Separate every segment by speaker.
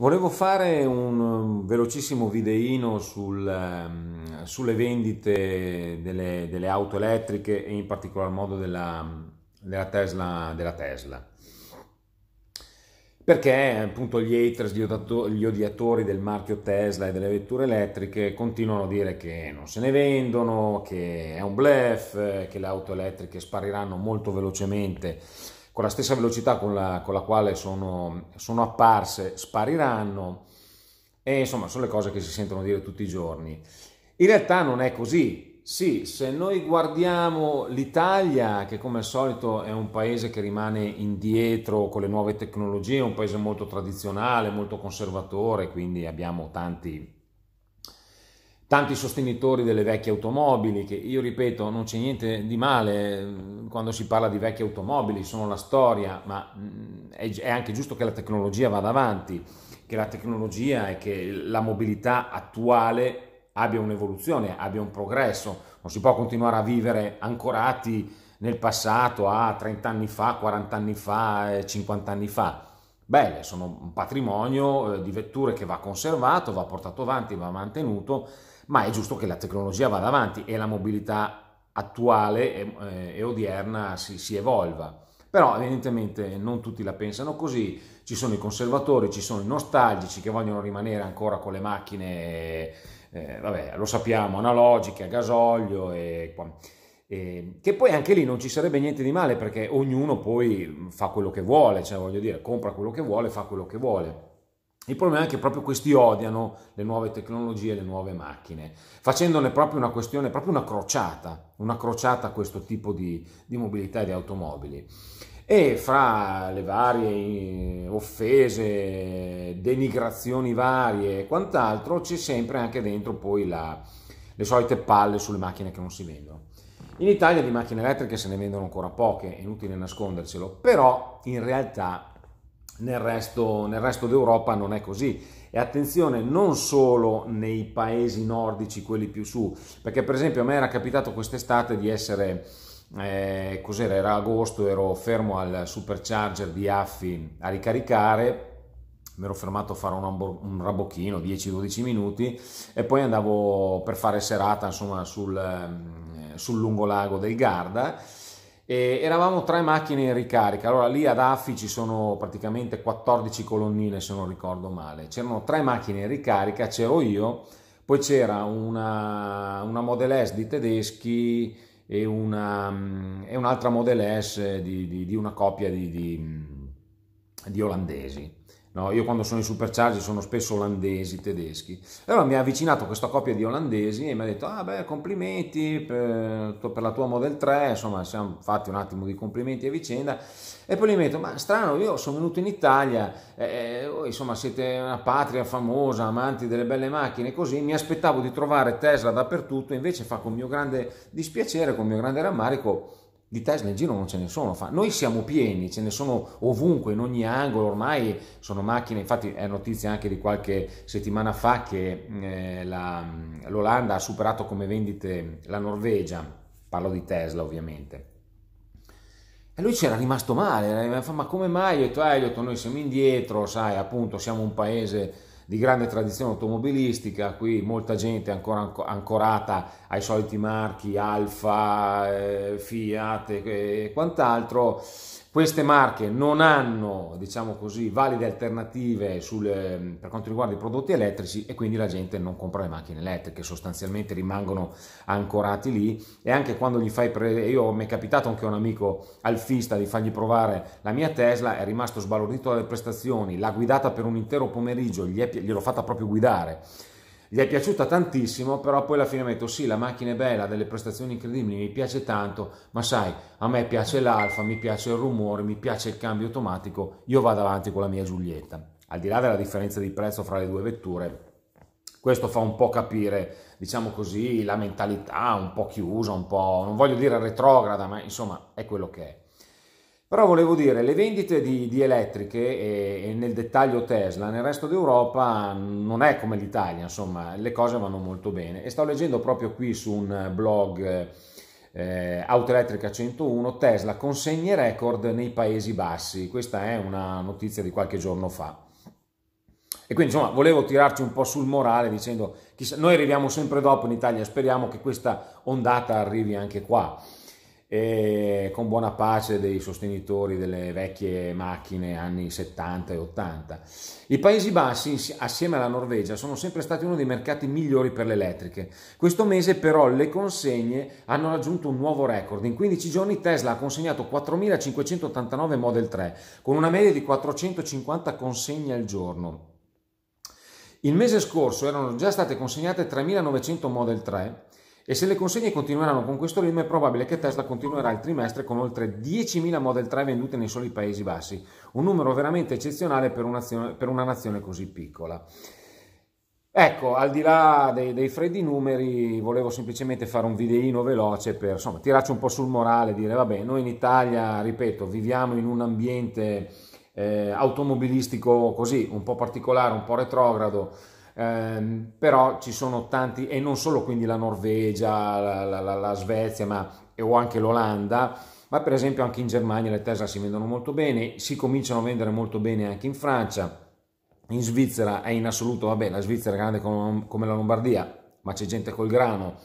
Speaker 1: Volevo fare un um, velocissimo videino sul, um, sulle vendite delle, delle, auto elettriche e in particolar modo della, della, Tesla, della Tesla, Perché appunto gli haters, gli, odato, gli odiatori del marchio Tesla e delle vetture elettriche continuano a dire che non se ne vendono, che è un bluff, che le auto elettriche spariranno molto velocemente con la stessa velocità con la, con la quale sono, sono, apparse spariranno e insomma sono le cose che si sentono dire tutti i giorni. In realtà non è così. Sì, se noi guardiamo l'Italia, che come al solito è un paese che rimane indietro con le nuove tecnologie, è un paese molto tradizionale, molto conservatore, quindi abbiamo tanti tanti sostenitori delle vecchie automobili, che io ripeto non c'è niente di male eh, quando si parla di vecchie automobili, sono la storia, ma mm, è anche giusto che la tecnologia vada avanti, che la tecnologia e che la mobilità attuale abbia un'evoluzione, abbia un progresso, non si può continuare a vivere ancorati nel passato a 30 anni fa, 40 anni fa, 50 eh, anni fa belle, sono un patrimonio eh, di vetture che va conservato, va portato avanti, va mantenuto, ma è giusto che la tecnologia vada avanti e la mobilità attuale e, eh, e odierna si, si evolva. Però evidentemente non tutti la pensano così, ci sono i conservatori, ci sono i nostalgici che vogliono rimanere ancora con le macchine, eh, vabbè, lo sappiamo, analogiche, a gasolio e qua. Eh, che poi anche lì non ci sarebbe niente di male perché ognuno poi mm, fa quello che vuole, cioè voglio dire, compra quello che vuole, fa quello che vuole. Il problema è che proprio questi odiano le nuove tecnologie, le nuove macchine, facendone proprio una questione, proprio una crociata, una crociata a questo tipo di, di mobilità e di automobili. E fra le varie eh, offese, denigrazioni varie e quant'altro, c'è sempre anche dentro poi la, le solite palle sulle macchine che non si vendono. In Italia di macchine elettriche se ne vendono ancora poche, è inutile nascondercelo, però in realtà nel resto, nel resto d'Europa non è così. E attenzione, non solo nei paesi nordici, quelli più su, perché per esempio a me era capitato quest'estate di essere, eh, cos'era, era agosto, ero fermo al supercharger di Affi a ricaricare, mi ero fermato a fare un, un rabocchino, 10-12 minuti, e poi andavo per fare serata, insomma, sul sul lungolago del Garda. E eravamo tre macchine in ricarica, allora lì ad Affi ci sono praticamente 14 colonnine se non ricordo male, c'erano tre macchine in ricarica, c'ero io, poi c'era una, una Model S di tedeschi e, una, e un'altra Model S di, di, di una coppia di, di olandesi. No, io quando sono in supercharge sono spesso olandesi, tedeschi. Allora mi ha avvicinato questa coppia di olandesi e mi ha detto, ah beh, complimenti per, per la tua Model 3, insomma, siamo fatti un attimo di complimenti a vicenda. E poi gli metto, ma strano, io sono venuto in Italia, eh, eh, voi insomma siete una patria famosa, amanti delle belle macchine, così, mi aspettavo di trovare Tesla dappertutto, invece fa con mio grande dispiacere, con mio grande rammarico, di Tesla in giro non ce ne sono, noi siamo pieni, ce ne sono ovunque, in ogni angolo, ormai sono macchine, infatti è notizia anche di qualche settimana fa che mm, eh, la, mm, l'Olanda ha superato come vendite la Norvegia, parlo di Tesla ovviamente. E lui c'era rimasto male, ma come mai? Io ho detto, eh, io ho detto noi siamo indietro, sai, appunto siamo un paese di grande tradizione automobilistica, qui molta gente ancora ancorata ai soliti marchi Alfa, eh, Fiat e, eh, e quant'altro queste marche non hanno, diciamo così, valide alternative sul, ehm, per quanto riguarda i prodotti elettrici e quindi la gente non compra le macchine elettriche, sostanzialmente rimangono ancorati lì e anche quando gli fai pre... io mi è capitato anche a un amico alfista di fargli provare la mia Tesla, è rimasto sbalordito dalle prestazioni, l'ha guidata per un intero pomeriggio, gliel'ho fatta proprio guidare gli è piaciuta tantissimo, però poi alla fine metto sì, la macchina è bella, ha delle prestazioni incredibili, mi piace tanto, ma sai, a me piace l'alfa, mi piace il rumore, mi piace il cambio automatico, io vado avanti con la mia Giulietta. Al di là della differenza di prezzo fra le due vetture, questo fa un po' capire, diciamo così, la mentalità un po' chiusa, un po', non voglio dire retrograda, ma insomma è quello che è. Però volevo dire, le vendite di, di elettriche e, e, nel dettaglio Tesla nel resto d'Europa non è come l'Italia, insomma, le cose vanno molto bene. E sto leggendo proprio qui su un blog eh, Autoelettrica 101, Tesla consegne record nei Paesi Bassi. Questa è una notizia di qualche giorno fa. E quindi insomma volevo tirarci un po' sul morale dicendo, chissà, noi arriviamo sempre dopo in Italia, speriamo che questa ondata arrivi anche qua e con buona pace dei sostenitori delle vecchie macchine anni 70 e 80. I Paesi Bassi, assieme alla Norvegia, sono sempre stati uno dei mercati migliori per le elettriche. Questo mese però le consegne hanno raggiunto un nuovo record. In 15 giorni Tesla ha consegnato 4.589 Model 3, con una media di 450 consegne al giorno. Il mese scorso erano già state consegnate 3.900 Model 3 e se le consegne continueranno con questo ritmo è probabile che Tesla continuerà il trimestre con oltre 10.000 Model 3 vendute nei soli Paesi Bassi, un numero veramente eccezionale per, per una nazione così piccola. Ecco, al di là dei, dei, freddi numeri, volevo semplicemente fare un videino veloce per insomma, tirarci un po' sul morale, dire vabbè, noi in Italia, ripeto, viviamo in un ambiente eh, automobilistico così, un po' particolare, un po' retrogrado, Um, però ci sono tanti, e non solo quindi la Norvegia, la, la, la, la Svezia, ma, o anche l'Olanda, ma per esempio anche in Germania le Tesla si vendono molto bene, si cominciano a vendere molto bene anche in Francia, in Svizzera è in assoluto, vabbè, la Svizzera è grande com- come la Lombardia, ma c'è gente col grano,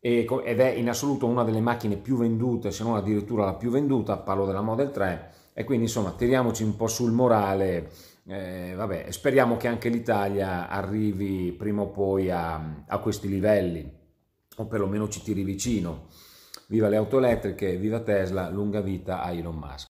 Speaker 1: e ed è in assoluto una delle macchine più vendute, se non addirittura la più venduta, parlo della Model 3, e quindi insomma tiriamoci un po' sul morale, eh, vabbè, speriamo che anche l'Italia arrivi prima o poi a, a questi livelli, o perlomeno ci tiri vicino. Viva le auto elettriche, viva Tesla, lunga vita a Elon Musk.